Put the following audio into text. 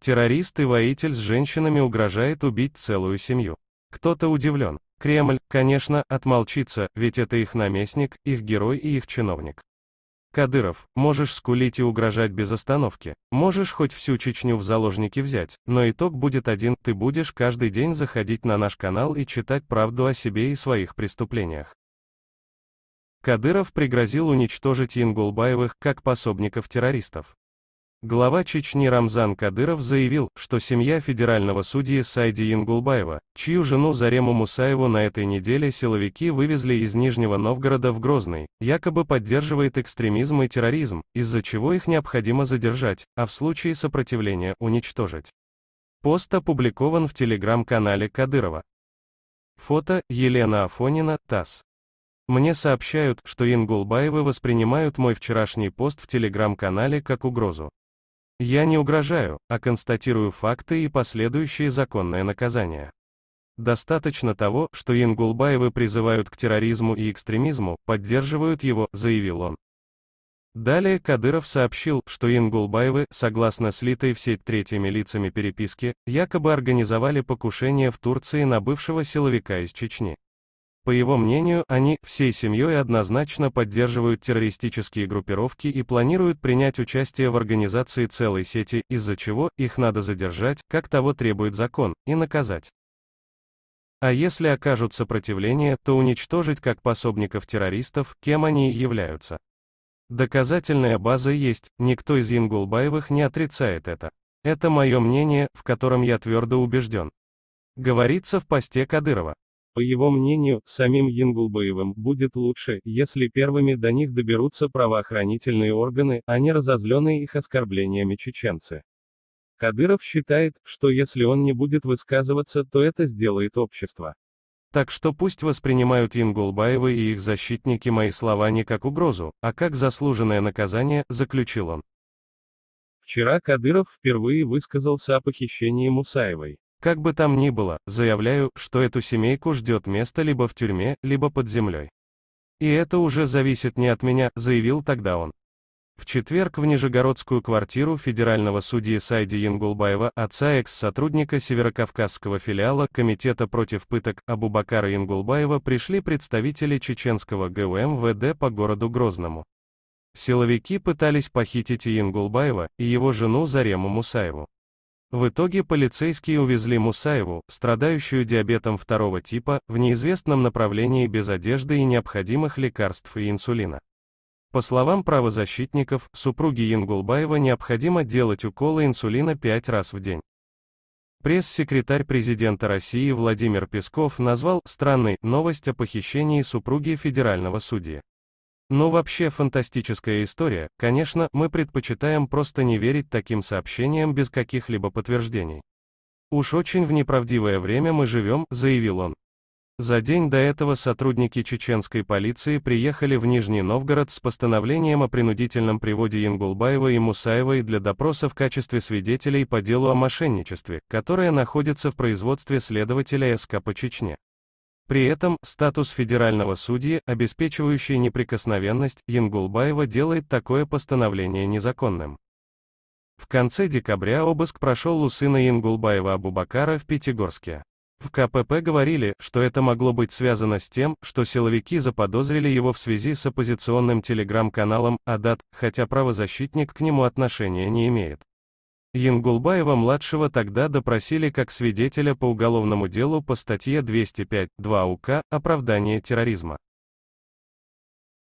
Террорист и воитель с женщинами угрожает убить целую семью. Кто-то удивлен. Кремль, конечно, отмолчится, ведь это их наместник, их герой и их чиновник. Кадыров, можешь скулить и угрожать без остановки, можешь хоть всю Чечню в заложники взять, но итог будет один, ты будешь каждый день заходить на наш канал и читать правду о себе и своих преступлениях. Кадыров пригрозил уничтожить Ингулбаевых как пособников террористов. Глава Чечни Рамзан Кадыров заявил, что семья федерального судьи Сайди Ингулбаева, чью жену Зарему Мусаеву на этой неделе силовики вывезли из Нижнего Новгорода в Грозный, якобы поддерживает экстремизм и терроризм, из-за чего их необходимо задержать, а в случае сопротивления уничтожить. Пост опубликован в телеграм-канале Кадырова. Фото Елена Афонина, ТАСС. Мне сообщают, что Ингулбаевы воспринимают мой вчерашний пост в телеграм-канале как угрозу. Я не угрожаю, а констатирую факты и последующее законное наказание. Достаточно того, что Янгулбаевы призывают к терроризму и экстремизму, поддерживают его, заявил он. Далее Кадыров сообщил, что Янгулбаевы, согласно слитой в сеть третьими лицами переписки, якобы организовали покушение в Турции на бывшего силовика из Чечни. По его мнению, они всей семьей однозначно поддерживают террористические группировки и планируют принять участие в организации целой сети, из-за чего их надо задержать, как того требует закон, и наказать. А если окажут сопротивление, то уничтожить как пособников террористов, кем они являются. Доказательная база есть, никто из Ингулбаевых не отрицает это. Это мое мнение, в котором я твердо убежден. Говорится в посте Кадырова. По его мнению, самим Янглбоевым будет лучше, если первыми до них доберутся правоохранительные органы, а не разозленные их оскорблениями чеченцы. Кадыров считает, что если он не будет высказываться, то это сделает общество. Так что пусть воспринимают Янгулбаевы и их защитники мои слова не как угрозу, а как заслуженное наказание, заключил он. Вчера Кадыров впервые высказался о похищении Мусаевой. Как бы там ни было, заявляю, что эту семейку ждет место либо в тюрьме, либо под землей. И это уже зависит не от меня, заявил тогда он. В четверг в Нижегородскую квартиру федерального судьи Сайди Янгулбаева, отца экс-сотрудника Северокавказского филиала Комитета против пыток Абубакара Янгулбаева пришли представители чеченского ГУМВД эм по городу Грозному. Силовики пытались похитить и Янгулбаева, и его жену Зарему Мусаеву. В итоге полицейские увезли Мусаеву, страдающую диабетом второго типа, в неизвестном направлении без одежды и необходимых лекарств и инсулина. По словам правозащитников, супруге Янгулбаева необходимо делать уколы инсулина пять раз в день. Пресс-секретарь президента России Владимир Песков назвал «странной» новость о похищении супруги федерального судьи. Но ну, вообще фантастическая история, конечно, мы предпочитаем просто не верить таким сообщениям без каких-либо подтверждений. Уж очень в неправдивое время мы живем, заявил он. За день до этого сотрудники чеченской полиции приехали в Нижний Новгород с постановлением о принудительном приводе Янгулбаева и Мусаевой для допроса в качестве свидетелей по делу о мошенничестве, которое находится в производстве следователя СК по Чечне. При этом, статус федерального судьи, обеспечивающий неприкосновенность, Янгулбаева делает такое постановление незаконным. В конце декабря обыск прошел у сына Янгулбаева Абубакара в Пятигорске. В КПП говорили, что это могло быть связано с тем, что силовики заподозрили его в связи с оппозиционным телеграм-каналом «Адат», хотя правозащитник к нему отношения не имеет. Янгулбаева-младшего тогда допросили как свидетеля по уголовному делу по статье 205.2 УК «Оправдание терроризма».